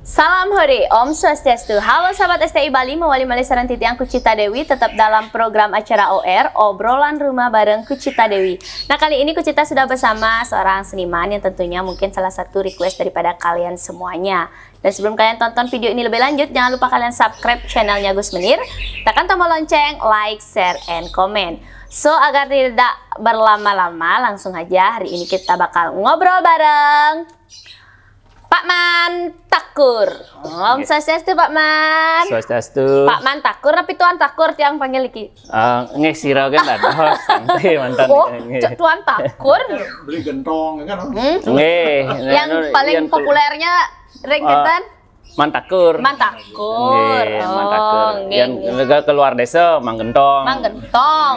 Salam Hore, Om Swastiastu. Halo sahabat STI Bali, mewali malisaran titi yang Kucita Dewi tetap dalam program acara OR, obrolan rumah bareng Kucita Dewi. Nah kali ini Kucita sudah bersama seorang seniman yang tentunya mungkin salah satu request daripada kalian semuanya. Dan sebelum kalian tonton video ini lebih lanjut, jangan lupa kalian subscribe channelnya Gus Menir, tekan tombol lonceng, like, share, and comment. So agar tidak berlama-lama, langsung aja hari ini kita bakal ngobrol bareng. Pak Man Takur. Om oh, swastiastu Pak Man. Swastiastu. Pak Man Takur tapi Tuan Takur yang panggil lagi. Uh, eh, nggih sira kan tak santai mantan. Oh, Tuan Takur. Beli gentong ya kan. Hmm. Yang paling populernya ringgitan. Uh, ah mantakur mantakur oh, mantakur yang yeah. keluar desa mang gentong mang gentong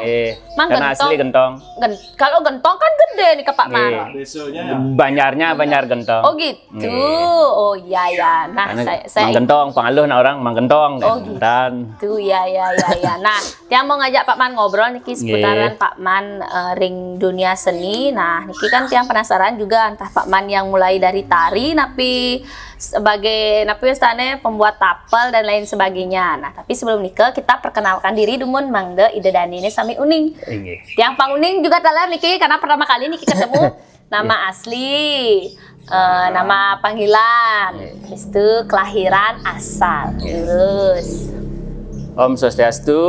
mang karena asli gentong Gen kalau gentong kan gede nih ke Pak Man. desanya ya. banyarnya banyar gentong oh gitu yeah. oh iya ya nah karena saya, saya mang gentong pangaluh nah orang mang gentong oh gitu dan tuh ya ya ya ya nah yang mau ngajak Pak Man ngobrol niki seputaran Pak Man uh, eh, ring dunia seni nah niki kan tiang penasaran juga entah Pak Man yang mulai dari tari napi sebagai napi tapi pembuat tapel dan lain sebagainya. Nah, tapi sebelum nikah kita perkenalkan diri dumun Mangde Ide Dani ini sami Uning. Yang Pang Uning juga telah Niki karena pertama kali ini kita ketemu iya. nama asli, uh, nama panggilan, iya. itu kelahiran asal. Iya. Terus. Om Swastiastu.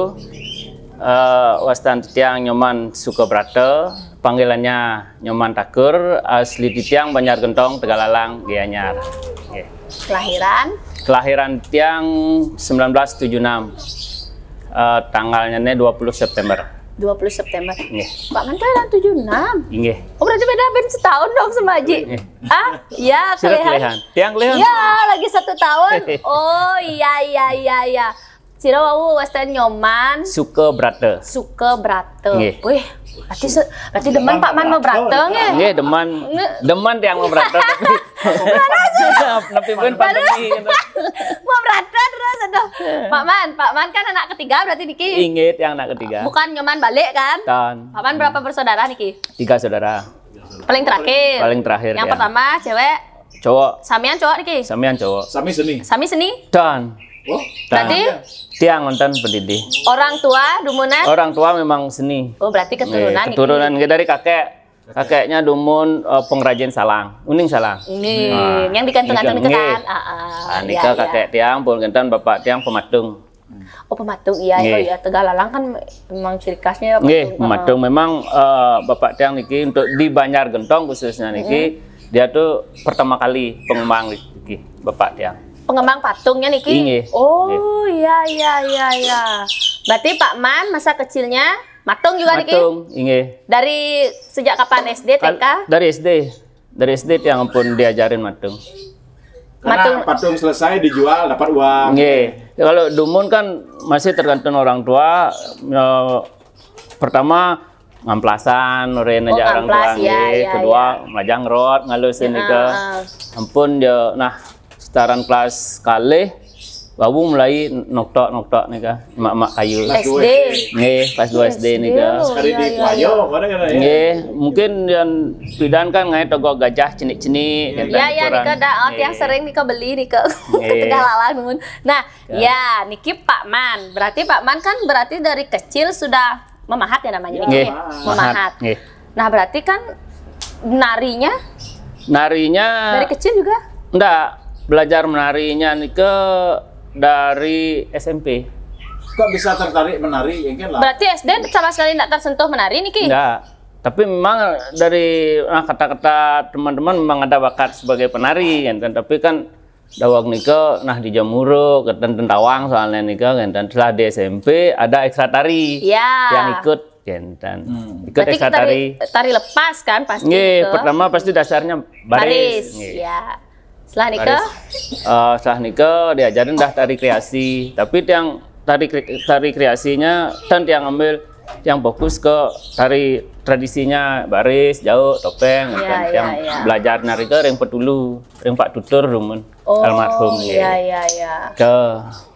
Uh, Wastan Tiang Nyoman Sukabrata, panggilannya Nyoman Takur, asli di Tiang Banjar Gentong, Tegalalang, Gianyar. Yeah. Kelahiran? Kelahiran Tiang 1976. Uh, eh, tanggalnya 20 September. 20 September. Nggih. Pak Mantan 76. Nggih. Oh berarti beda ben setahun dong sama Haji. Ah, ya kelihatan. Tiang kelihatan. Ya, lagi satu tahun. Oh iya iya iya iya. Sira wau Western Nyoman. Suke Brate. Suka Brate. Nggih. Wih, berarti berarti teman Pak Man mau Brate nggih. Nggih, demen. Demen yang mau Brate tapi. pun Pak Man, gitu. Mau Brate terus aduh. Pak Man, Pak Man kan anak ketiga berarti Niki. inget yang anak ketiga. Bukan Nyoman balik kan? Tan. Pak Man berapa bersaudara Niki? Tiga saudara. Paling terakhir. Paling terakhir. Yang ya. pertama cewek. Cowok. Samian cowok Niki. Samian cowok. Sami seni. Sami seni. Dan berarti tiang ngonten pendidik Orang tua dumunan? Orang tua memang seni. Oh, berarti keturunan. Yeah, keturunan ini. dari kakek kakeknya dumun uh, pengrajin salang uning salang ini nah, yang di kantung itu kan iya. ah, ah, ya, kakek ya. tiang pun kentan bapak tiang pematung hmm. oh pematung iya oh, iya, iya. tegalalang kan memang ciri khasnya nggih ah, pematung memang uh, bapak tiang niki untuk di banjar gentong khususnya niki mm. dia tuh pertama kali pengembang niki bapak tiang pengembang patungnya niki. Inge. Oh iya iya iya iya. Berarti Pak Man masa kecilnya matung juga matung, niki. Matung, inge. Dari sejak kapan SD kan TK? Dari SD. Dari SD yang pun diajarin matung. Matung. Karena patung selesai dijual dapat uang. Inge. Kalau dumun kan masih tergantung orang tua. Ya, pertama ngamplasan nurin aja oh, orang tua ya, ya, kedua ya. majang rot ngalusin ya. ke ampun dia nah taran kelas kali baru mulai noktok noktok nih kak, mak mak kayu SD nih pas dua SD nih kah sekali di iya, iya. kayu ya? mana kan ya mungkin dan pidan kan ngai togo gajah cenik-cenik. iya ya nika daot yang sering nika beli nika ketegalan nun nah ya niki Pak Man berarti Pak Man kan berarti dari kecil sudah memahat ya namanya niki memahat nah berarti kan narinya narinya dari kecil juga enggak belajar menarinya ke dari SMP. Kok bisa tertarik menari? Ya, lah. Berarti SD sama sekali tidak tersentuh menari nih Ki? Enggak. Tapi memang dari ah, kata-kata teman-teman memang ada bakat sebagai penari, kan? tapi kan dawang ke nah di Jamuru keten tentawang soalnya nih niko dan setelah di SMP ada ekstra tari ya. yang ikut Gentan. Hmm. Ikut Berarti tari, tari lepas kan pasti. Gitu? Iya, pertama pasti dasarnya baris. Baris, ya. Setelah nikah? Uh, setelah nikah diajarin dah tari kreasi, tapi yang tari tari kreasinya dan yang ambil yang fokus ke tari tradisinya baris, jauh, topeng, yeah, kan. yang iya, yeah. belajar nari ke ring petulu, ring pak tutur rumun oh, almarhum ya. Ke.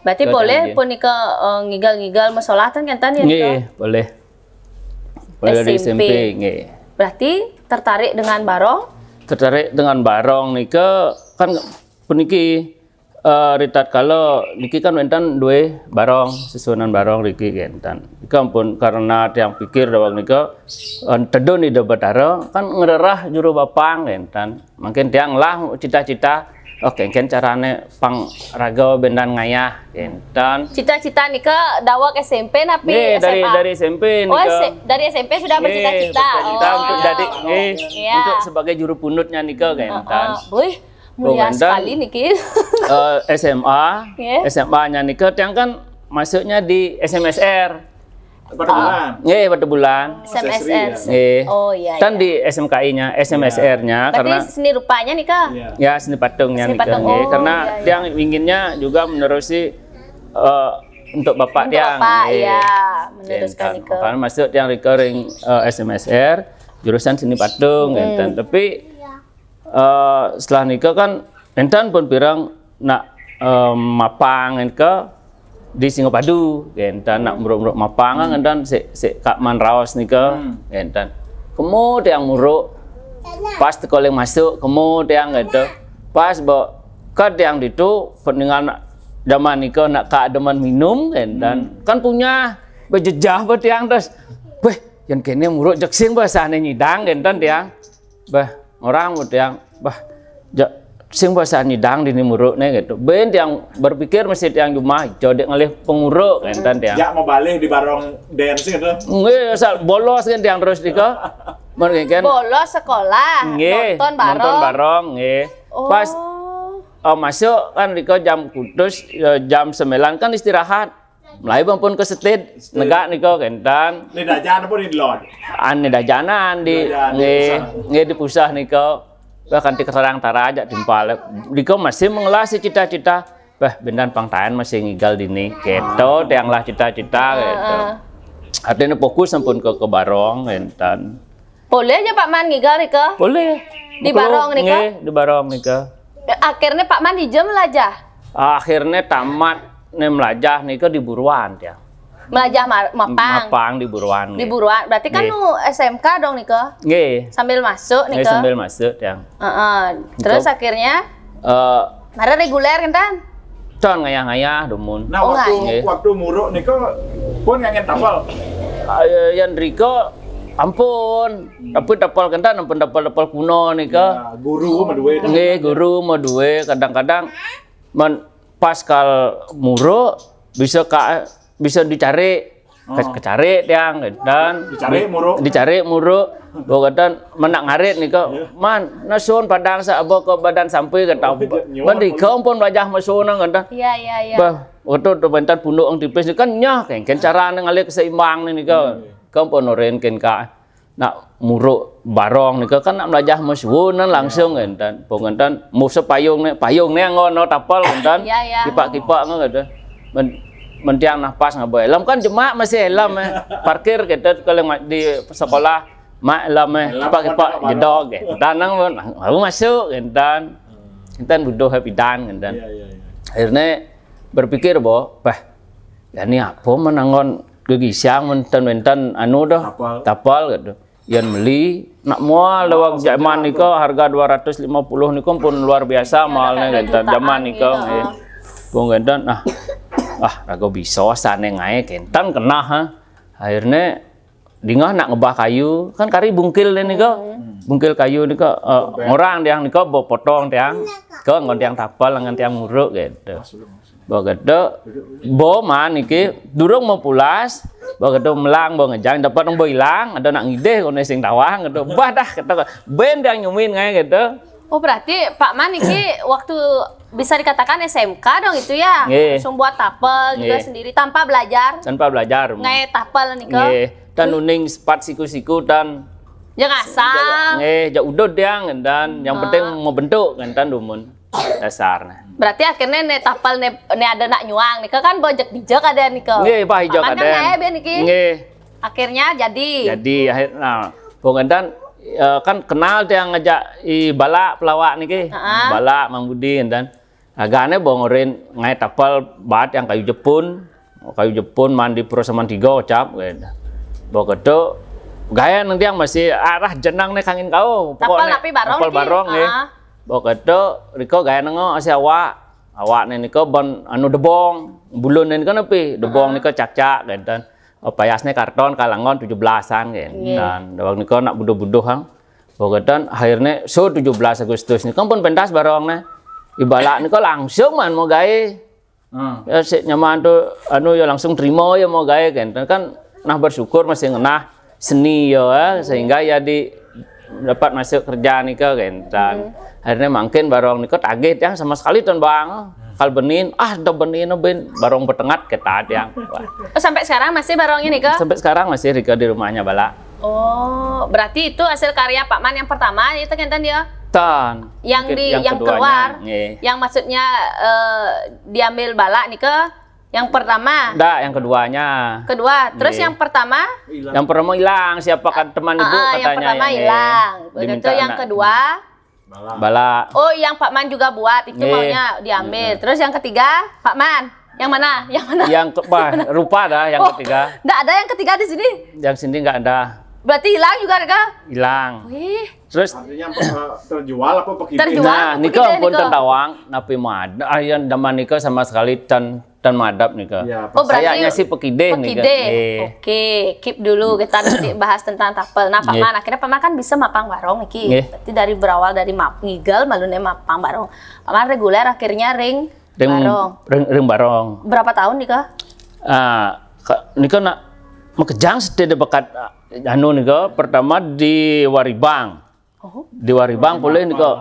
Berarti ke boleh pun ke uh, ngigal-ngigal masolatan kan tan ya? boleh. Boleh SMP. SMP Berarti tertarik dengan barong? tertarik dengan barong nike kan peniki uh, ritat kalau niki kan wentan dua barong susunan barong niki gentan nike pun karena tiang pikir dawang nike uh, tedun di kan ngererah juru bapang gentan Mungkin tiang lah cita-cita Oke, okay, kan carane pang raga bendan ngayah dan cita-cita nih ke dawak SMP napi nih, SMA. dari dari SMP nih oh, ke, dari SMP sudah bercita-cita. Bercita oh, untuk jadi oh, iya. untuk sebagai juru punutnya nih ke kan. Uh, mulia sekali nih eh, uh, SMA, yeah. SMA-nya nih ke yang kan masuknya di SMSR. Pada ah. bulan. Iya, iya, pada bulan. Oh, SMSR. Iya. Oh iya. Dan iya. di SMKI-nya, iya. SMSR-nya karena seni rupanya nih Kak. Ya, seni patungnya nih Kak. Karena dia inginnya juga menerusi untuk bapak untuk yang bapak, iya, ya, meneruskan ke. Kan maksud yang recurring uh, eh, SMSR jurusan seni patung hmm. enten. Tapi uh, setelah nikah kan enten pun bilang nak um, mapang enten di Singapadu gentan nak muruk-muruk mapangan hmm. se sik sik kak man raos niko, hmm. kemudian kemo yang muruk pas tekoleng masuk kemo yang gitu pas bo kad yang itu peningan zaman niko nak kak deman minum gentan hmm. kan punya bejejah buat yang terus beh yang kene muruk jaksing bahasa nih dang gentan tiang bah orang buat yang bah jak sing bahasa ni dang di muruk ne gitu. Ben yang berpikir masjid yang jumah, jode ngalih penguruk kentan dia. Ya mau balik di barong dancing gitu. Nggih, asal bolos kan yang terus diko. Mereka kan bolos sekolah, nge, nonton barong. Nonton nggih. Oh. Pas oh, masuk kan diko jam kudus ya, jam 9 kan istirahat. Mulai pun ke setit, negak niko kentan. Ni dajana pun di luar. An ni dajanan di nge nge di pusah niko bahkan di keserang taraja di palep diko masih mengelasi cita-cita bah bintan pangtayan masih ngigal dini keto gitu, tianglah cita-cita ah, gitu ah, ah. artinya fokus sampun ke kebarong entan boleh aja Pak Man ngigal Rika boleh di barong Rika di barong Rika ya, akhirnya Pak Man hijau melajah akhirnya tamat nih melajah nih ke di buruan ya Melajah ma Mapang. Mapang di Buruan. Di Buruan. Berarti kan nu SMK dong nih ke? Sambil masuk nih ke. sambil masuk yang. Uh -uh. Terus Nge. akhirnya Uh, eh, Mana reguler kan Con ngayah-ngayah dumun. Nah, oh, waktu ngayah. waktu muruk niko pun ngangen tapal. Uh, yang Riko ampun tapi tapal kentan ampun tapal tapal kuno nih ke ya, guru mau duwe guru mau kadang-kadang pas kal muro bisa kak bisa dicari oh. kecari tiang dan gitu dicari muruk, dicari muruk muru bogatan menak ngarit nih kau iya. man nasun padang sa abo ke badan sampai ke tau bandi kau pun wajah masuna kan iya iya iya bah waktu tuh bentar punuk ang tipis nih kan nyah kan kan cara nang alik seimbang nih hmm, iya. kau kau pun noren kan nak muruk barong nih kau kan nak belajar masuna langsung kan dan dan musuh payung nih payung ni ngono tapal kan dan iya, kipak-kipak kan kan mendiang nafas nggak boleh. Lam kan cuma masih lam eh. Parkir kita gitu, kalau di sekolah mak lam eh apa kita jedok gitu. Tanang pun aku masuk Entan, entan butuh gitu happy dan entan. Hmm. Eh, gitu iya, iya, iya. Akhirnya berpikir bahwa bah ya ini apa menangon gigi siang menten menten anu dah tapal gitu. Yang beli nak mual lewat zaman niko harga 250 niko pun luar biasa mahalnya Entan zaman niko. Bung gitu nah ah rago bisa sana ngae kentan kena ha akhirnya dia nak ngebah kayu kan kari bungkil nih hmm. kok, bungkil kayu kok uh, orang nih kok bawa potong tiang iya, kok ngonti yang tapal ngon tiang muruk gitu bawa gede bawa man ki? durung mau pulas bawa gede melang bawa ngejang dapat nong bawa hilang ada nak ngide kau nasi tawang gedo bah dah kata ben yang nyumin ngae gitu Oh berarti Pak Man ini waktu bisa dikatakan SMK dong itu ya? Langsung buat tapel juga sendiri tanpa belajar? Tanpa belajar. Ngai tapel nih kok? Dan uning sepat siku-siku dan yang asal. Eh, ya udah deh, dan yang oh. penting mau bentuk ngentan dumun dasar. Berarti akhirnya nih tapal nih ada nak nyuang nih kan bojek dijak ada nih kok. Nggih, Pak hijau ada. Kan biar Nggih. Akhirnya jadi. Jadi akhirnya nah, Bung uh, kan kenal dia ngajak i balak pelawak nih Uh-huh. Balak Mang Budin dan agaknya bongorin ngai tapal bat yang kayu Jepun. Kayu Jepun mandi pura sama tiga ucap Bawa kedok gaya nanti yang masih arah jenang nih kangen kau pokoknya tapi barong tapal barong nih bawa kedok Riko gaya nengo si awak awak nih niko bon anu debong bulun nih kau nepi debong uh -huh. niko cak gitu payasnya karton kalangon tujuh an kan. Iya. Dan dawang niko nak budo-budo hang. Bogotan akhirnya so tujuh belas Agustus niko pun pentas barong nah. ibalak niko langsung man mau gaye Hmm. Ya si nyaman tu anu ya langsung terima ya mau gaye kan. Kan nah bersyukur masih ngenah seni ya, ya. sehingga ya di dapat masuk kerja niko kan. Dan hmm. akhirnya mungkin barong niko target yang sama sekali tuan bang. Hmm. Kal benin, ah do benin ben barong bertengat ketat yang. oh, sampai sekarang masih barong ini ke sampai sekarang masih Rika di rumahnya bala oh berarti itu hasil karya Pak Man yang pertama itu kenten dia ya? Tan. Yang di yang, yang keluar, iya. yang maksudnya uh, diambil balak nih ke yang pertama? Enggak, yang keduanya. Kedua. Terus iya. yang pertama? Yang pertama hilang. Siapa kan teman ah, ibu uh, katanya? Yang pertama hilang. Begitu yang kedua? Bala. Oh, yang Pak Man juga buat itu Nih. maunya diambil. Nih. Iya. Terus yang ketiga, Pak Man. Yang mana? Yang mana? Yang ke, rupa dah yang oh, ketiga. Enggak ada yang ketiga di sini? Yang sini enggak ada. Berarti hilang juga harga? Hilang. Wih. Terus artinya terjual apa pergi? Terjual. Nah, nikah pun tentawang napi mad. Ayan dama nikah sama sekali dan dan madap nih kak. Ya, oh berarti Sayangnya sih pekide, kak. nih Oke, okay. Iya. keep dulu kita nanti bahas tentang tapel. Nah paman, iya. yeah. akhirnya paman kan bisa mapang barong nih Yeah. Berarti dari berawal dari map ngigal malune mapang barong. Paman reguler akhirnya ring, ring barong. Ring, ring barong. Berapa tahun nih kak? Ah, uh, nih kak nak mekejang sedih dekat ah, anu nih kak. Pertama di Waribang. Oh. Di Waribang boleh nih kak.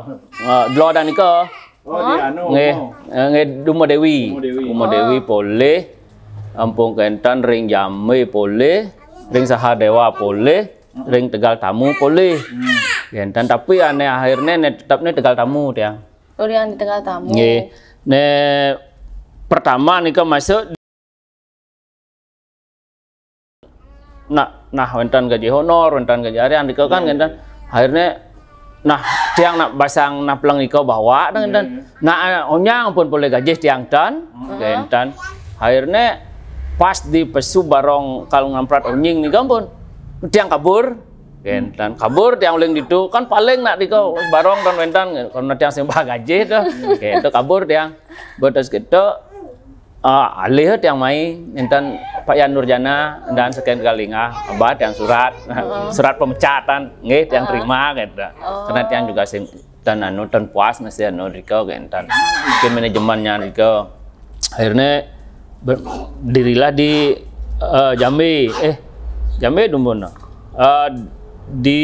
Uh, Dua dan nih kak. Oh, anu. Nge, oh. Eh, nge Duma Dewi. Duma Dewi boleh. Ah. Ampung Kentan ring Jame boleh. Ring Sahadewa boleh. Hmm. Ring Tegal Tamu boleh. Hmm. Kentan tapi aneh akhirnya ne tetap ne Tegal Tamu dia. Oh, yang di Tegal Tamu. Nge, ne pertama nih masuk nah nah wentan gaji honor wentan gaji harian dikau kan hmm. kentan, wentan akhirnya nah tiang nak basang nak pelang ikau bawa dan hmm. dan nak eh, onyang pun boleh gaji tiang dan dan hmm. tan akhirnya pas di pesu barong kalau ngamprat onying nih gampun kan tiang kabur dan hmm. kabur tiang uling itu kan paling nak dikau barong dan wentan karena tiang sembah gaji tuh. itu kabur tiang. Bodas gitu uh, lihat yang main enten Pak Yan Nurjana dan sekian kali ngah abad yang surat uh. surat pemecatan nggih yang oh. terima gitu. oh. Karena yang juga sing dan anu dan puas mesti anu gitu dan manajemennya Rico akhirnya berdirilah di uh, Jambi eh Jambi Dumun uh, eh, di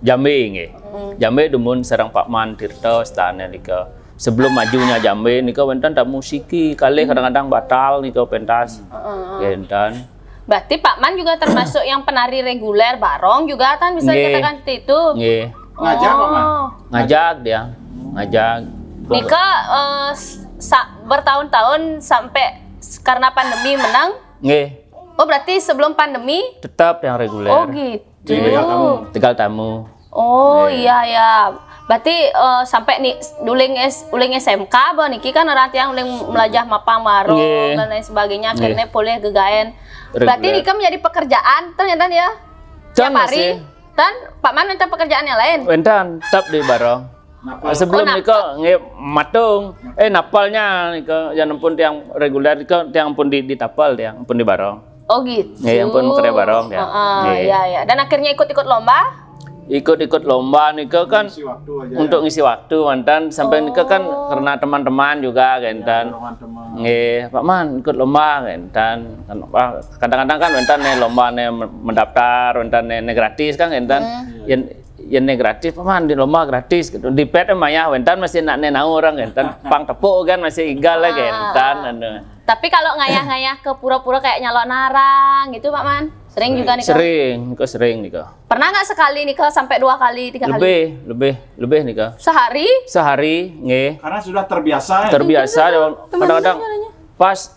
Jambi nggih hmm. Jambi Dumun serang Pak Man Tirto stane Riko sebelum majunya jambe kau wenten tak musiki kali hmm. kadang-kadang batal kau pentas uh, hmm. gentan ya, berarti Pak Man juga termasuk yang penari reguler barong juga kan bisa Nge. dikatakan seperti itu Nge. ngajak Pak Man oh. ngajak dia ngajak Nika uh, bertahun-tahun sampai karena pandemi menang Nge. Oh berarti sebelum pandemi tetap yang reguler. Oh gitu. Iya. Tinggal tamu. Tinggal tamu. Oh iya iya ya berarti uh, sampai nih duling es uling SMK bah niki kan orang yang uling melajah mapang maro yeah. dan lain sebagainya akhirnya yeah. boleh gegaen berarti kamu menjadi pekerjaan ternyata ya tiap hari dan Pak Man minta pekerjaan yang lain wentan tetap di barong Napal. Sebelum oh, niko nge matung, eh napalnya niko jangan ya pun tiang reguler niko tiang pun di, di tapal yang pun di barong. Oh gitu. Ya, yang pun kerja barong ya. Uh, uh, ya ya. Dan akhirnya ikut-ikut lomba ikut-ikut lomba nih Nika kan untuk isi ngisi waktu mantan ya. sampai nih Nika kan oh. karena teman-teman juga kentan iya, ya, Pak Man ikut lomba kentan kan, kadang-kadang kan kentan nih lomba nih mendaftar kentan nih gratis kan kentan yang iya. yang nih gratis Pak Man di lomba gratis gitu. di pet emang ya masih nak nih orang kentan pang tepuk kan masih igal lah kentan ah. anu. tapi kalau ngayah-ngayah ke pura-pura kayak nyalok narang gitu Pak Man Sering, juga nih Sering, kok sering nih nikah. Pernah nggak sekali nih nikah sampai dua kali, tiga lebih, kali? Lebih, lebih, lebih nikah. Sehari? Sehari, nge. Karena sudah terbiasa ya? Terbiasa, iya, kadang-kadang pas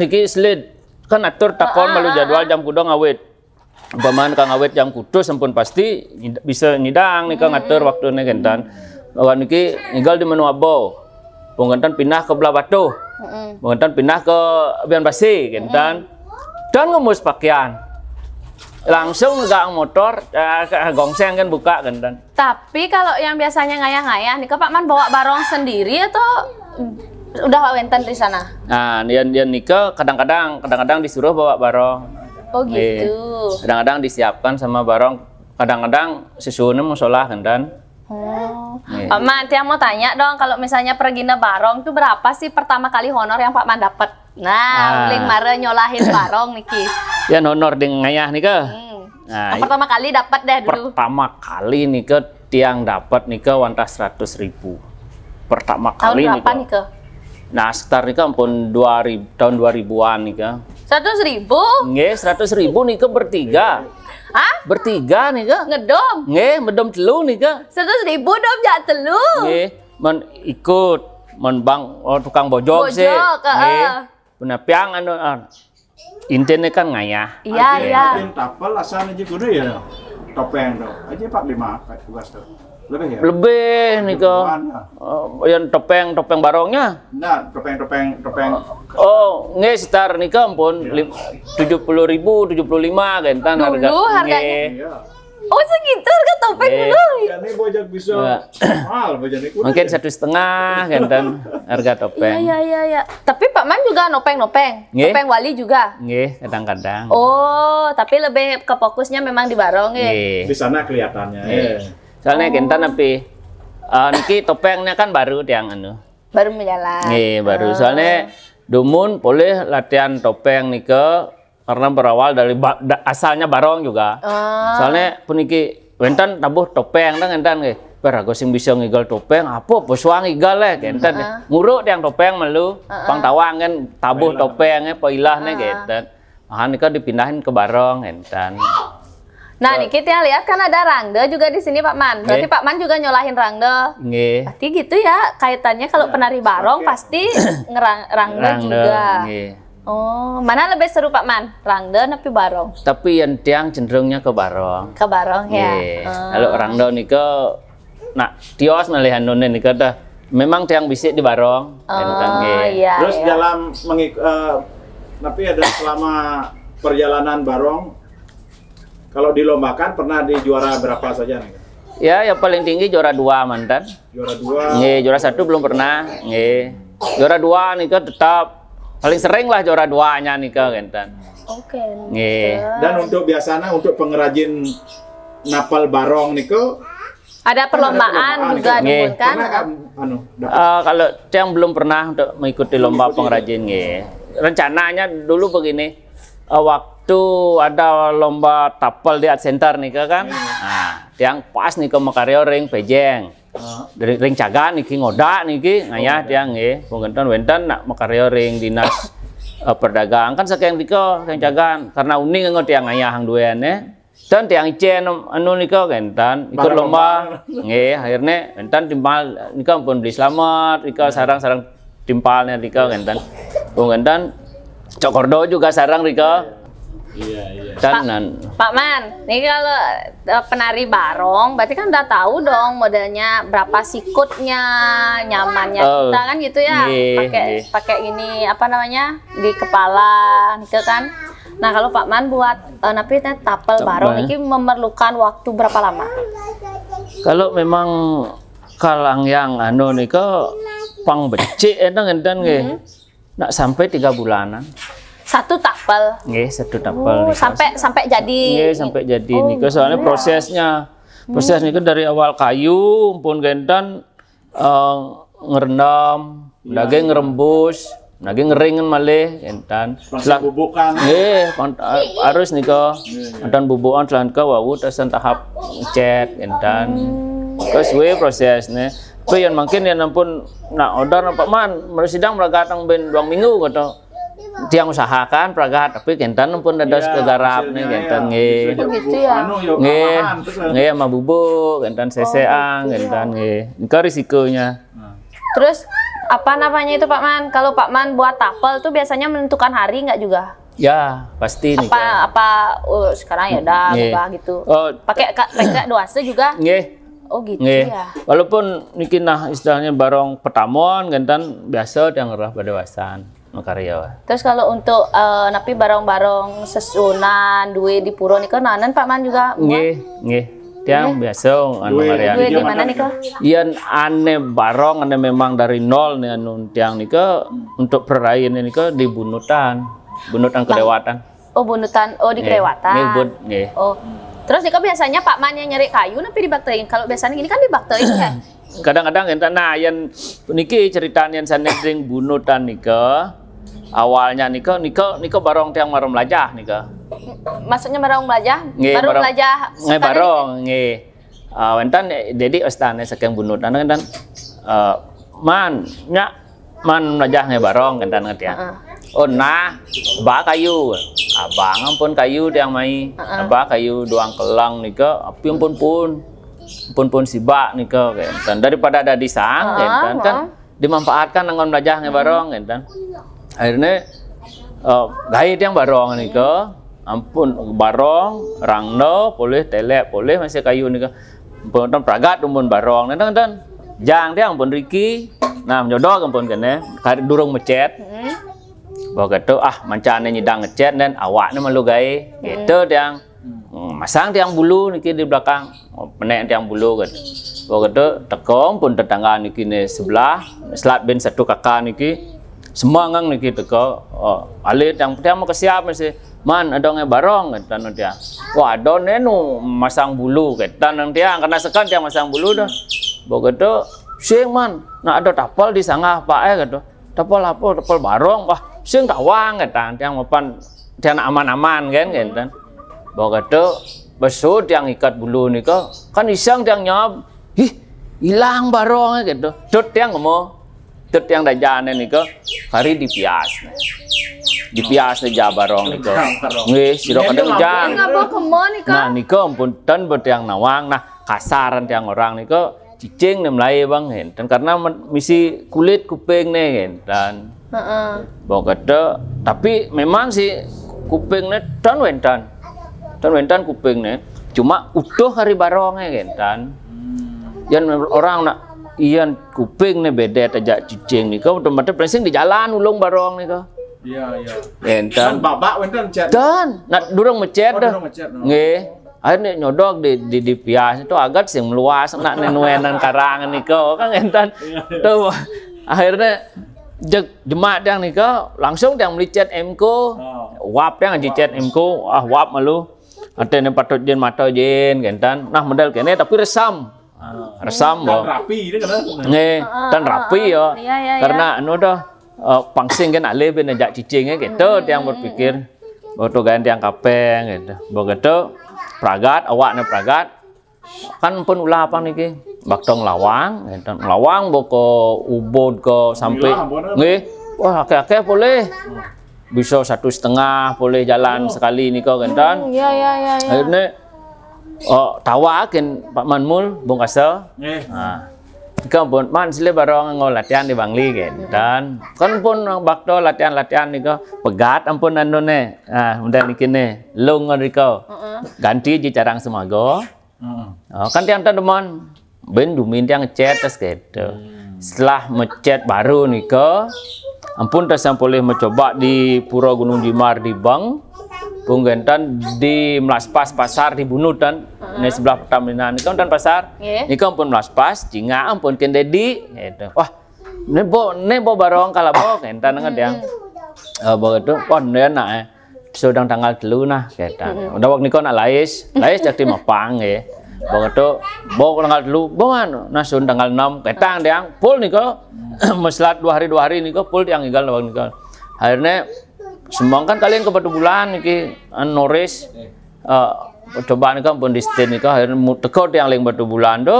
niki slid kan atur takon ah, malu ah, jadwal ah. jam kudo ngawet umpaman kang ngawet jam kudo sempun pasti bisa nyidang nika hmm, ngatur hmm, waktu nih hmm. kentan lawan niki tinggal di bo. pengentan pindah ke Belabatu pengentan pindah ke Bian Basi kentan dan ngemus pakaian langsung gak motor uh, gongseng kan buka kan tapi kalau yang biasanya ngayah-ngayah nih Pak Man bawa barong sendiri atau udah pak Wenten di sana nah dia dia nike kadang-kadang kadang-kadang disuruh bawa barong oh gitu iya. kadang-kadang disiapkan sama barong kadang-kadang sesuatu musolah kan dan Oh. Iya. Pak Man, mau tanya dong, kalau misalnya pergi barong itu berapa sih pertama kali honor yang Pak Man dapat? Nah, uling ah. mare nyolahin barong niki. Ya nonor deng ngayah nih ke. Hmm. Nah, pertama kali dapat deh dulu. Pertama kali nih ke tiang dapat nih ke wanta seratus ribu. Pertama tahun kali nih ke. nih ke? Nah, sekitar nih ke ampun dua ribu, tahun dua ribuan nih ke. Seratus ribu? Nge, seratus ribu nih ke bertiga. Hah? Bertiga nih ke? Ngedom? Nge, medom telu nih ke. Seratus ribu dom jat telu. Nge, men ikut, men bang, oh, tukang bojok, bojok sih. uh, Una piang anu intinya kan ngayah. Iya, iya. Tapel asal aja kudu ya. Topeng dong. Aja Pak lima tugas tuh. Lebih ya? Lebih nih kok. Ya? Oh, yang topeng topeng barongnya? Nah, topeng topeng topeng. Oh, nge star nih ke tujuh puluh ribu tujuh puluh lima gentan harga. Dulu harganya. Iya. Oh segitu harga kan, topeng belum? Karena bojak bisa mahal bojak Mungkin satu setengah ganteng harga topeng. Iya iya iya. iya. Tapi Pak Man juga nopeng nopeng. Nge? Topeng wali juga. Nggih, kadang-kadang. Oh, tapi lebih ke fokusnya memang di barong ya. Di sana kelihatannya. Nge. Ya. Soalnya oh. kita tapi uh, niki topengnya kan baru tiang anu. Baru menjalan. Nggih, baru. Oh. Soalnya dumun boleh latihan topeng nih ke karena berawal dari ba da asalnya barong juga. Ah. Soalnya puniki wenten tabuh topeng dan enten ke. Per bisa ngigal topeng, apa pesuang ngigal lah, ya, enten. Uh -huh. Ah. Nguruk yang topeng melu, uh ah, -huh. pang tawang kan tabuh topengnya poilah nih enten. Mahan dipindahin ke barong enten. Nah, nih kita ya, lihat kan ada Rangde juga di sini Pak Man. Berarti Pak Man juga nyolahin Rangde. Nge. Berarti gitu ya kaitannya kalau iya, penari barong pasti ngerang Rangde, juga. Nge. Oh, mana lebih seru Pak Man? Rangdon tapi Barong? Tapi yang tiang cenderungnya ke Barong. Ke Barong ya. Yeah. Oh. rangdon nih ke, nah tios melihat none nih dah. Memang tiang bisa di Barong. Oh, yeah. iya. Terus yeah. dalam mengik, uh, tapi ada selama perjalanan Barong, kalau dilombakan pernah di juara berapa saja nih? Ya, yang paling tinggi juara dua mantan. Juara dua. Nih, juara satu belum pernah. Nih, juara dua nih niko tetap paling sering lah juara duanya ke kan oke okay, yeah. dan untuk biasanya untuk pengrajin napal barong nih ke ada kan perlombaan juga kan? uh, kalau yang belum pernah untuk mengikuti lomba pengrajin nih. rencananya dulu begini uh, waktu ada lomba tapel di art center nih kan iya. nah, yang pas nih ke Makario Ring Pejeng Eh, dari ring jaga niki ngoda niki ngayah ya, dia nggih punten wenten nak makarya ring dinas eh, perdagangan kan sekarang niko ring jagan karena uning ngot yang ngayah hang duwean ya dan tiang cen anu, anu niko kentan ikut lomba nge akhirnya kentan timpal, niko pun beli selamat niko nah. sarang-sarang timpalnya niko kentan punten cokordo juga sarang niko Iya, iya. Dan, Pak Man, ini kalau eh, penari barong, berarti kan udah tahu dong modelnya berapa sikutnya, nyamannya oh, kita kan gitu ya, pakai pakai ini apa namanya di kepala, gitu kan. Nah kalau Pak Man buat uh, eh, napi tapel barong, ini memerlukan waktu berapa lama? Kalau memang kalang yang anu nih pang becik enak enten, mm -hmm. nak sampai tiga bulanan satu tapel. yeah, satu tapel. Oh, sampai sampai jadi yeah, sampai jadi oh, niko. soalnya yeah. prosesnya. Proses hmm. niko dari awal kayu pun gendan uh, eh, ngerendam, yeah. daging iya. ngerembus, daging ngeringin malih gendan. Setelah bubukan. Nggih, harus niko, dan bubukan selanjutnya wau tasan tahap cek, gendan. Hmm. Terus we prosesnya Tapi yang mungkin yang pun nak order nampak man, mereka sidang mereka datang ben dua minggu gitu tiang usahakan Praga tapi kintan pun ada yeah, iya, kegarap nih kintan nge nge ya. Anu, sama bubuk, kintan oh, seseang, kintan nge Engko risikonya. Nah. Terus apa namanya itu Pak Man? Kalau Pak Man buat tapel tuh biasanya menentukan hari nggak juga? Ya, pasti nih. Apa kan. apa uh, sekarang ya udah gitu. Oh, pakai reka doase juga? nge Oh gitu Nge. ya. Walaupun nikinah nah istilahnya barong petamon gentan biasa yang ngerah pada wasan karyawan. Terus kalau untuk uh, eh, napi barong-barong sesunan, duit di puro niko nanan Pak Man juga. Nggih, nggih. Tiang biasa oh, anu karyawan. Duit di mana niku? Iya, aneh barong aneh memang dari nol nih anu tiang niko untuk perayaan niku di bunutan, bunutan kelewatan. Oh, bunutan. Oh, di kelewatan. Nih bun, nggih. Oh. Terus niko biasanya Pak Man yang nyari kayu napi dibakterin. Kalau biasanya gini kan dibakterin kan? Kadang-kadang entah. nah yang niki cerita yang saya bunut bunutan niko awalnya Niko Niko Niko barong tiang marong melajah Niko maksudnya barong melajah nge, barong melajah nge barong nge uh, wentan jadi ostane saking bunut dan dan uh, ah, man nya man melajah nge barong kentan ngerti ya uh -uh. Oh nah, ba kayu, abang pun kayu tiang mai, uh -uh. ba kayu doang kelang niko, api pun pun pun pun si ba niko, kentan daripada ada di sang, uh -huh. kentan kan dimanfaatkan dengan melajah nge barong, kentan akhirnya uh, eh, gait yang barong ni ke ampun barong rangno boleh telep boleh masih kayu ni ke pun pragat umpun barong dan dan jang dia ampun riki nah menyodok ampun kene kari durung mecet mm-hmm. bahwa kata ah mancane nyidang ngecet dan awak ni malu gai gitu dia mm-hmm. mm, masang tiang bulu niki di belakang oh, penek tiang bulu kan bahwa kata tekong pun tetangga niki ni sebelah selat bin satu kakak niki semangang nih gitu ko oh, alit yang dia mau kesiap sih man ada nggak barong kata nanti ya wah ada nenu masang bulu kata nanti ya karena sekarang dia masang bulu dah begitu sing man nah ada tapal di sana pak eh gitu tapal apa tapal barong wah sing tawang nanti yang ngapain dia aman-aman kan kata begitu besut yang ikat bulu nih kan iseng yang nyab ih hilang barong gitu eh, dot tiang ngomong tertiang dah jana ni ke hari di pias ni di pias ni jabarong ni ke ni siro kada ujang nah ni ke ampun bet yang nawang nah kasaran tiang orang ni ke cicing ni melayu bang hen dan karena misi kulit kuping ni hen dan bawa bong kada tapi memang si kuping ni dan wentan dan wentan kuping ni cuma utuh hari barong ne hen dan hmm. yang orang nak ian kuping ni beda tajak cicing ni kau tempat pressing di jalan ulung barong ni kau Ya, ya. Enten. babak entan chat. Dan nak durung mecet oh, dah. Nggih. Akhirnya nyodok di di, di pias itu agak sih meluas nak nenuenan karangan nih kau kan entan. Tuh akhirnya jek jemak dang nih kau langsung dang melicet emko. Oh. Wap dang dicet emko. Ah wap malu. Ada yang patut jen mata jen kentan. Nah model kene tapi resam resam kan rapi ini kan rapi ya karena anu dah eh, pangsing kan alih ben njak cicing eh, gitu ah, Yang iya, berpikir waktu ganti yang kapeng gitu begitu pragat awaknya nih pragat kan pun ulah apa nih ki? baktong lawang gitu lawang boko ubod ke sampai nih wah kakek boleh bisa satu setengah boleh jalan oh. sekali nih kau gitu ya ya ya, ya. Oh, tawa kan Pak Manmul, Bung Kasel. Nah. Eh. Ikaw pun, man sila baru nga latihan di Bangli kan. Dan kan pun ang bakto latihan-latihan niko pegat ampun ano ne. Ah, unda ni kene long nga anu riko. Ganti je carang semago. Oh, kan tiang teman ben dumin tiang chat tas gitu. Setelah macet baru ni niko, ampun tas yang boleh mencoba di Pura Gunung Jimar di Bang. Bung Gentan di melaspas pasar dibunuh dan uh -huh. di sebelah pertamina itu dan pasar yeah. kan pun melaspas jingga ampun di. Gitu. Eh, itu wah ini bo ini bo barong kalau bo Gentan nggak yang uh, itu pon dia nak eh. sedang tanggal dulu nah kita gitu. udah waktu nikon nak lais lais jadi mapang ya itu bo tanggal dulu bo mana nah tanggal enam ketang dia pul niko meslat dua hari dua hari niko pul yang igal waktu nikon akhirnya kan kalian kebetulan iki anu, noris eh, coba nika kan pun distin nika teko yang lain bulan do.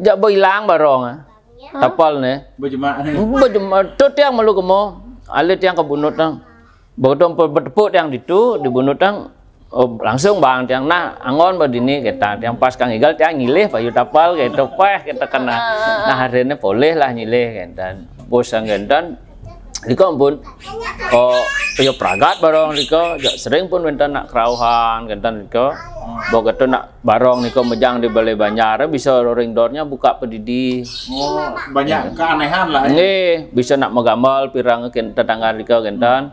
Jak hilang barong. Eh. Iya. Tapal ne. Bejema. jema. tot yang melu kemo. Alit yang kebunut nang. Bodong bertepuk yang ditu dibunut nang oh, langsung bang tiang nah angon badini kita tiang pas kang igal tiang nyileh payu tapal kita peh kita kena nah hari ini boleh lah nyilih dan bosan gendan Riko pun oh punya peragat barong Riko sering pun minta nak kerauhan kentan Riko bawa gitu nak barong Riko mejang di balai banjar bisa roaring doornya buka pedidi oh banyak ya. keanehan lah ya. bisa nak megamal pirang tetangga Riko kentan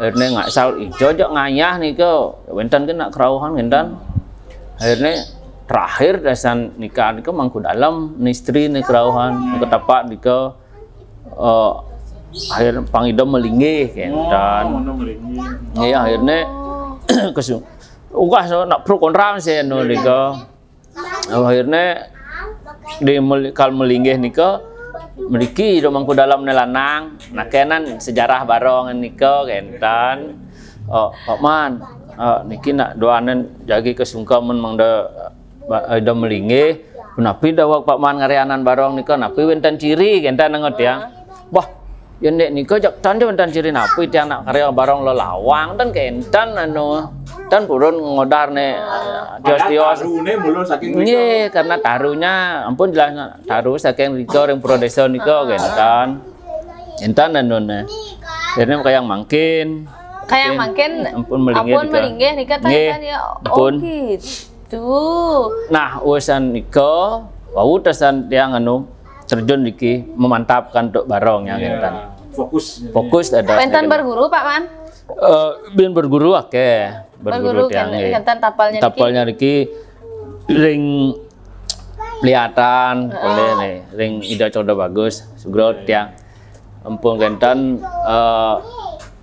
akhirnya nggak sal ijo jok ngayah Riko benten ya kena kerauhan kentan akhirnya terakhir dasan nikah Riko mangku dalam istri nih kerauhan ketapa Riko uh, eh, akhir pangidam melinggih kan oh, dan iya, akhirnya kesu uga so nak pro kontra sih nolika nika akhirnya di kal melinggih nika memiliki do dalam nelanang nakenan sejarah barong nika kentan oh pak man oh, niki nak doanen jagi kesungkaman memang da da melinggih Napi dah pak man ngareanan barong nika nah, pindah ciri kentan nengot ya wah ya nek nika cok tanda dan ciri napi tiang nak karya lo lawang dan kentan anu dan burun ngodar ne dios dios saking iya, karena tarunya ampun jelas taru saking riko yang prodeso niko ah. kentan kentan anu ne ini kayak mangkin kayak mangkin ampun melingge ampun melingge niko tanya ya ampun gitu nah urusan niko wau tesan dia nganu terjun Diki memantapkan untuk barong ya yeah. Kan. Fokus. Fokus ada. Kentan berguru Pak Man? Uh, eh, bin berguru oke. Berguru, berguru yang kan? Kentan tapalnya. Tapalnya iki ring kelihatan oh. boleh nih ring ida coda bagus segera iya. yang empung kentan uh, eh,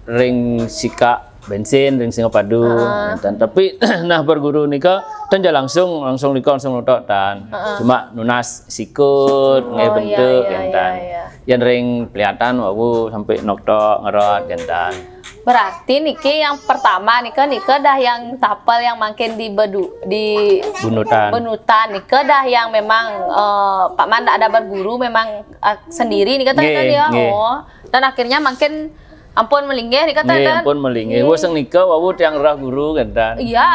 ring sika bensin ring singa padu uh. dan tapi nah berguru nika dan jalan langsung langsung nika langsung lotok dan uh. cuma nunas sikut oh, ngai iya, bentuk yang iya, dan iya, iya. yang ring kelihatan wau sampai noktok ngerot dan Berarti Niki yang pertama Nika Nika dah yang tapel yang makin di bedu di bunutan. Bunutan Nika dah yang memang uh, Pak Man ada berguru memang uh, sendiri Nika tadi kan ya. Oh. Dan akhirnya makin ampun melinggih dikatakan. Nggih, ampun melinggih. Wo sing nikah wau tiang roh guru kentan. Iya,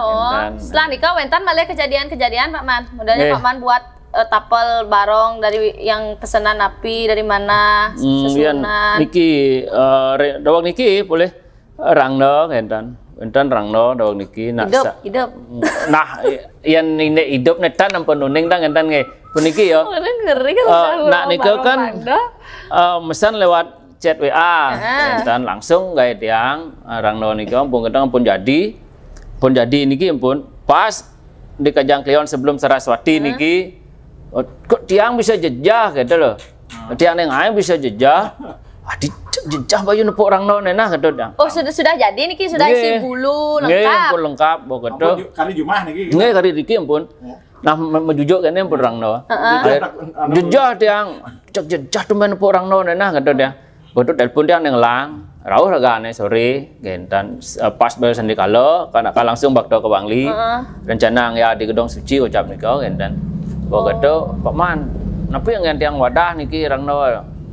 oh. Kan, kan. Setelah nikah wentan malah kejadian-kejadian Pak Man. Modalnya eh. Pak Man buat uh, tapel barong dari yang pesanan api dari mana hmm, iya. sesunan. Mm, niki uh, dawang niki boleh rangno kentan. Kan, enten rangno dawang niki nak hidup, hidup. Hmm, nah, yang ini hidup netan ampun nuning tang enten nggih. Puniki ya. Ngeri kan. Uh, nak nika kan uh, mesan lewat chat WA dan langsung gaya tiang orang no niki pun kadang pun jadi pun jadi niki pun pas di Kajang Kleon sebelum Saraswati uh. niki oh, kok tiang bisa jejak gitu loh tiang yang lain bisa jejak Adi jejah bayu nepuk orang non nenah gitu dah. Oh sudah sudah jadi niki sudah isi bulu lengkap. Nggih, pun lengkap bogoto. Oh, gitu. Kari jumah niki. Nggih, kari niki pun. Oh. Nah, menjujuk kan yang perang no. Jejah tiang, jejah tu mana perang no, nah, kata gitu, dia. Bentuk dari pun yang lang, rau regane sore, gentan eh, pas baru sendiri kalau, karena kan langsung bakto ke Bangli, uh rencana ya di gedung suci ucap niko gentan. Bawa oh. Pak Man, napi yang yang wadah niki orang no,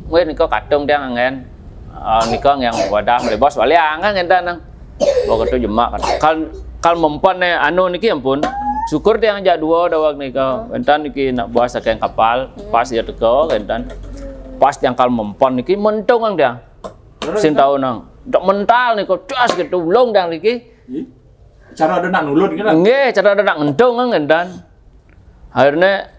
gue niko katung dia ngen, uh, eh, niko yang wadah beli bos wali angan gentan nang. Bawa gedo jemak kan, kal kal mempan anu niki ya pun, syukur dia ngajak dua dawak niko, gentan niki nak buat saking kapal, pas ya teko gentan pas yang mempon niki mentung ang dia Sin tau nang. Dok mental niko gitu, long dang niki. Cara ada nak nulut kan Nggih, cara ada nak ngendung ang ngendan. Akhirnya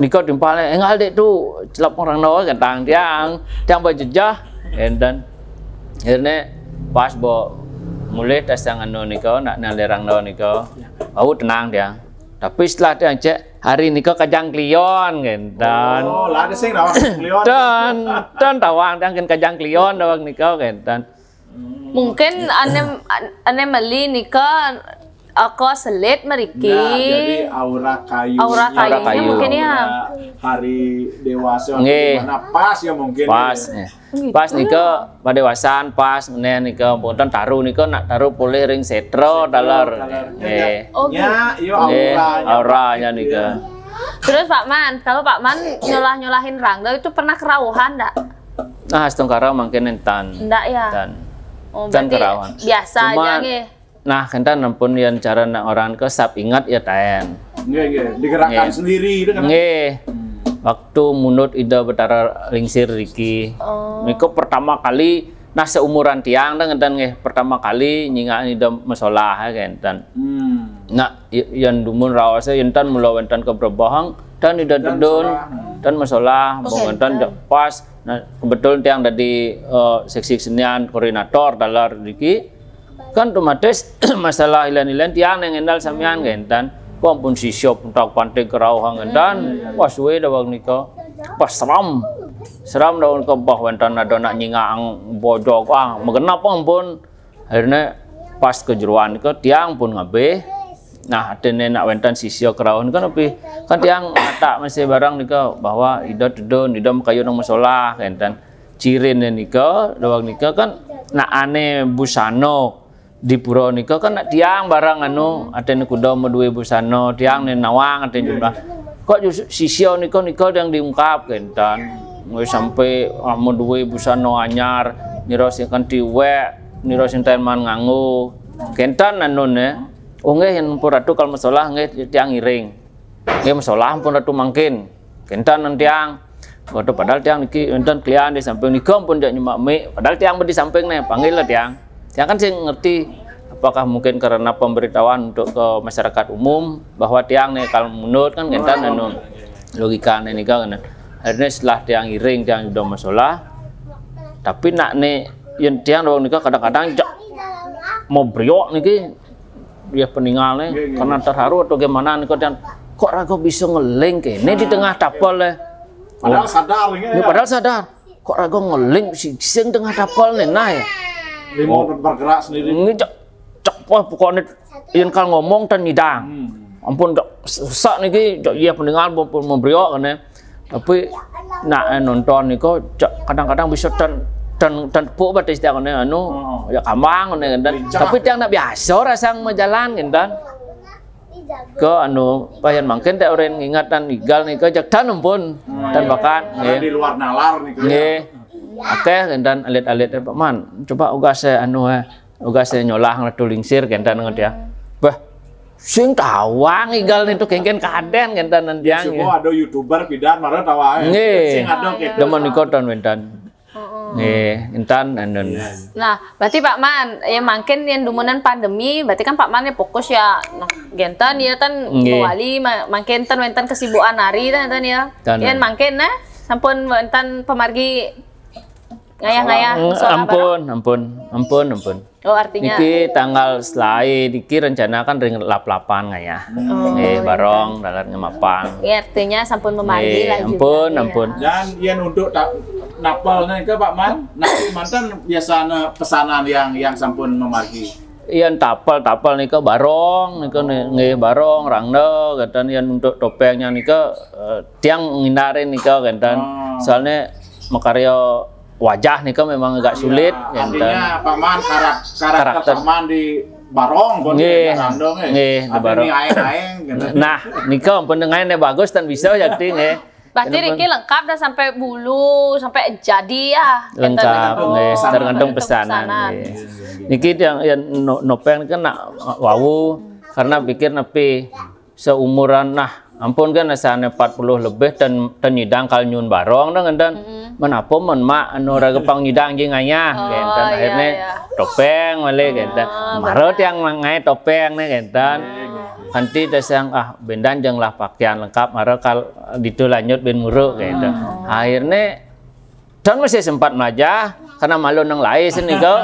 niko timpale engal eh, dek tu celap orang nawa gantang tiang, tiang bajejah ngendan. Akhirnya pas bo mulai tes yang anu niko nak nalerang nawa niko. Ya. Aku tenang dia. Tapi setelah diajak hari ini kok kajang klion kan. dan Oh, lah ada sing klion. Dan dan tawang dangkeun kajang klion dawang niko kan. dan Mungkin ane ane meli nika Aku selit meriki. Nah, jadi aura kayu. Aura kayunya kayu. mungkin ya. Hari dewasa Nge. mana pas ya mungkin. Pas. Ya. Pas gitu. pada dewasaan pas nih ke bukan taruh ke nak taruh pulih ring setro dalar. Oke. Iya. Oh, ya, gitu. yo iya, auranya. nih iya. ke. Terus Pak Man, kalau Pak Man nyolah-nyolahin Rangga itu pernah kerauhan enggak? Nah, setengah mungkin entan. Enggak ya. Dan. Oh, berarti biasa Cuma, aja nih nah kita nampun yang cara na orang ke sap ingat ya Tayan. nggih nggih digerakkan nge. sendiri kan? nggih hmm. waktu munut ida betara lingsir Riki oh. Miko pertama kali nah seumuran tiang dan enten nggih pertama kali nyinga ida masalah kentan ya, hmm. E, nah yang dumun rawase oh, enten mula enten ke berbohong dan ida dudun dan masalah bongentan pas nah kebetulan tiang dari uh, eh, seksi kesenian koordinator dalar Riki kan otomatis masalah ilan-ilan tiang yang ngendal samian hmm. gentan kompun si siop tak panting kerawang gentan pas hmm. we dah bang niko pas seram seram dah niko bah wentan ada nak ang bojok ah mengenapa pun akhirnya pas kejuruan niko tiang pun ngabe nah ada nak wentan si siop kerawang kan tapi kan tiang tak masih barang niko bahwa ida dedon idom kayu nang masalah, gentan cirin niko bang niko kan nak aneh busano di pura niko kan tiang barang anu hmm. ada aten kuda ibu sano tiang nih nawang ada jumlah hmm. kok justru sisio nikah nika yang diungkap kentan nggak hmm. sampai ibu ah, sano anyar nirosi kan tiwe nirosi teman nganggu kentan anu ne unge oh, yang pura tu kalau masalah nggak tiang iring nggak masalah pun tu mungkin kentan nanti tiang Waduh, padahal tiang niki, kentan kelian di samping nikah pun tidak nyemak me. Padahal tiang di samping nih, panggil lah tiang. Ya kan sih ngerti apakah mungkin karena pemberitahuan untuk ke masyarakat umum bahwa tiang nih kalau menurut kan kita nenun logika ini kan akhirnya setelah tiang iring tiang udah masalah tapi nak nih yang tiang doang nikah kadang-kadang mau beriok nih dia peninggalnya yeah, karena terharu atau gimana nih kok tiang kok rago bisa ngeleng ke, ya? ini di tengah tapol nih ya. padahal sadar ya. ini padahal sadar kok rago ngeling sing tengah tapal nih naik limo oh. bergerak sendiri ini cek cek poh pokoknya yang kalau ngomong dan nyidang hmm. ampun cek susah nih cek iya pendengar maupun memberiok kan ya. tapi nak eh, nonton niko cek kadang-kadang bisa dan dan dan pok pada istilah kan ya, anu oh. ya kamang kan, ya, kan dan tapi tiang nak biasa rasang menjalan kan dan ke anu bayan mungkin tak orang ingatan igal nih ke jak dan pun oh, dan iya. bahkan di luar nalar nih oke, kendan alit-alit Pak Man coba uga se anu eh uga se nyolah ngadu lingsir kendan ngon dia bah sing tawang igal itu kengken kaden kendan nandiang semua ada youtuber bidan marah aja sing ada ah, iya. gitu demen ikotan wendan Nih, oh, intan oh. dan. Nah, berarti Pak Man, ya mungkin yang dumunan pandemi, berarti kan Pak Man ya fokus ya nah, gentan ya kan kembali makin tan wentan kesibukan hari tan ya. Yang ya nah sampun wentan pemargi ngayah-ngayah mm, ampun, ampun ampun ampun oh artinya niki tanggal selai niki rencanakan ring lap-lapan ngayah oh, eh barong dalam nyemapang ya artinya sampun memandi lah ampun juga. ampun ya. dan yang untuk tak napalnya ke Pak Man nanti mantan biasanya pesanan yang yang sampun memagi Iya tapal tapal nih ke barong ke nge barong rangda gantan yang untuk topengnya nih eh, uh, tiang ngindarin ke gantan oh. soalnya makario wajah nih kan memang agak sulit iya, ya, artinya paman karak, karakter, karakter paman di barong pun nggih eh. nggih di barong gitu. nah Niko kan, pendengarannya bagus dan bisa ya ting ya Berarti Riki lengkap dah sampai bulu sampai jadi ya. Lengkap, nih oh, tergantung pesanan. Niki yang yang nopeng kan nak wawu karena pikir nepi seumuran nah ampun kan asane 40 lebih dan dan nyidang kal nyun barong dan dan mm-hmm. menapa men mak anu ra pang nyidang jeung anya oh, kan, dan iya, akhirnya iya. topeng male oh, kan, dan ah, marot yang mangai topeng kan, kan dan iya, iya. nanti dasang ah bendan jeung lah pakaian lengkap marot kal ditu lanjut ben muruk kan oh. akhirnya dan masih sempat melajah karena malu nang lais ini kau.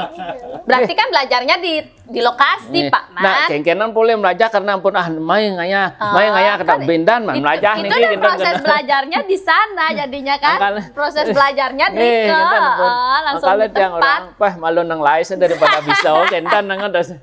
Berarti kan belajarnya di di lokasi nih. Pak nah, Mas. Nah, kengkenan boleh belajar karena ampun ah main ngaya, oh, main ah, ngaya kata kan, bendan mah belajar nih. Itu kan proses belajarnya di sana jadinya kan. proses belajarnya eh, ah, di eh, ke oh, langsung Angkala tempat. orang pah malu nang lais daripada bisa oh kentan nang ada.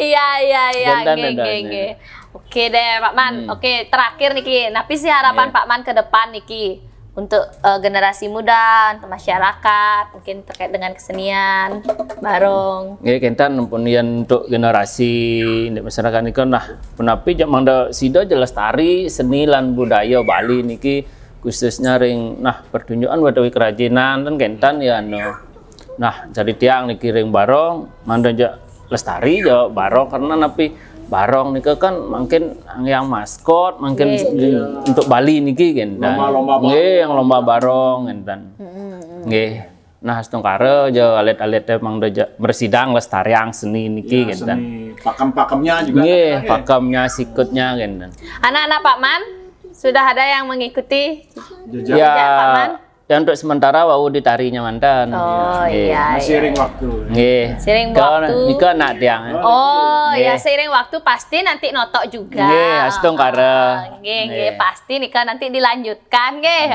Iya iya iya geng ya. Oke deh Pak Man. Hmm. Oke, terakhir niki. Napi nah, sih harapan yeah. Pak Man ke depan niki? untuk uh, generasi muda, untuk masyarakat, mungkin terkait dengan kesenian, barong. Ya, kita nempunian untuk generasi untuk masyarakat ini kan nah, penapi jamang sido jelas tari seni lan budaya Bali niki khususnya ring nah pertunjukan wadawi kerajinan dan kentan ya no. Anu, nah, jadi tiang niki ring barong, mandanja lestari jauh barong karena napi barong nih kan mungkin yang maskot mungkin yeah. Iya. untuk Bali nih kan lomba-lomba barong yang lomba barong dan nih nah setengkare aja alit-alit emang udah bersidang lestari yang seni nih iya, yeah, kan pakem-pakemnya juga nih pakemnya sikutnya kan anak-anak Pak Man sudah ada yang mengikuti jejak, ya, Pak Man dan untuk sementara wau ditarinya mantan. Oh iya. iya. iya. sering waktu. Nih. Sering waktu. Nika nak tiang. Eh? Oh iya, sering waktu pasti nanti notok juga. Nggih, dong kare. Iya nggih, pasti nika nanti dilanjutkan nggih.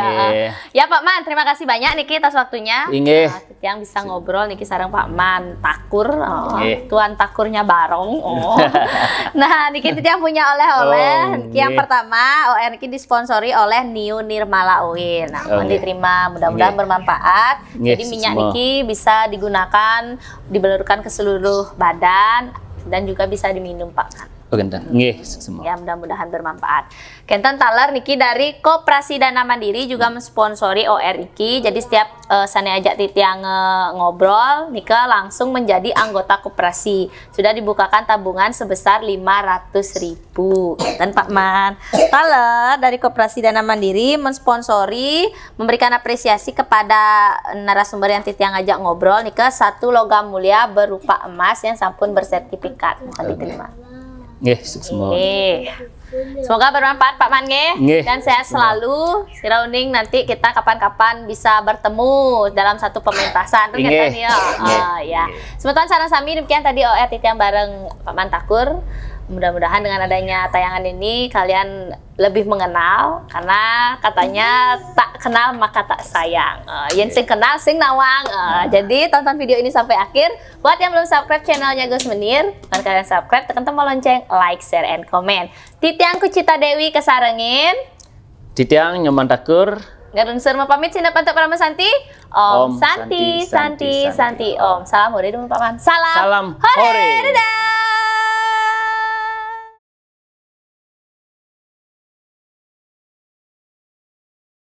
Ya Pak Man, terima kasih banyak niki atas waktunya. Nggih. Yang bisa ngobrol niki sarang Pak Man Takur. Oh, Tuan Takurnya Barong. Oh. nah, niki itu yang punya oleh-oleh. Oh, yang pertama, OR niki disponsori oleh New Nirmala Oil Nah, diterima oh, mudah-mudahan yeah. bermanfaat. Yes, iya, Jadi minyak semua. niki bisa digunakan dibalurkan ke seluruh badan dan juga bisa diminum Pak. Oh, Kenten. Nggih, Ya, mudah-mudahan bermanfaat. Kenten Taler niki dari Koperasi Dana Mandiri juga mensponsori OR iki. Jadi setiap uh, sane ajak yang uh, ngobrol, Nika langsung menjadi anggota koperasi. Sudah dibukakan tabungan sebesar ribu. Kenten Pak Man. Taler dari Koperasi Dana Mandiri mensponsori memberikan apresiasi kepada narasumber yang yang ajak ngobrol Nika satu logam mulia berupa emas yang sampun bersertifikat. Terima kasih. Nggih, semua. Semoga bermanfaat Pak Mange Nge. dan sehat selalu. Sirauning nanti kita kapan-kapan bisa bertemu dalam satu pementasan tuh kita nih. Oh, ya. Sementara sarang sami demikian tadi OR yang bareng Pak Man Takur. Mudah-mudahan dengan adanya tayangan ini kalian lebih mengenal karena katanya tak kenal maka tak sayang. Uh, eh, yang sing kenal sing nawang. Uh, jadi tonton video ini sampai akhir. Buat yang belum subscribe channelnya Gus Menir, buat kalian subscribe tekan tombol lonceng, like, share, and comment. Titiang Kucita Dewi kesarengin. Titiang Nyoman Takur. Garun Serma pamit sinap pantak para Santi. Om, Om Santi, Santi, Santi, Santi, Santi, Om. Salam hore dulu Paman. Salam. Salam hore. hore.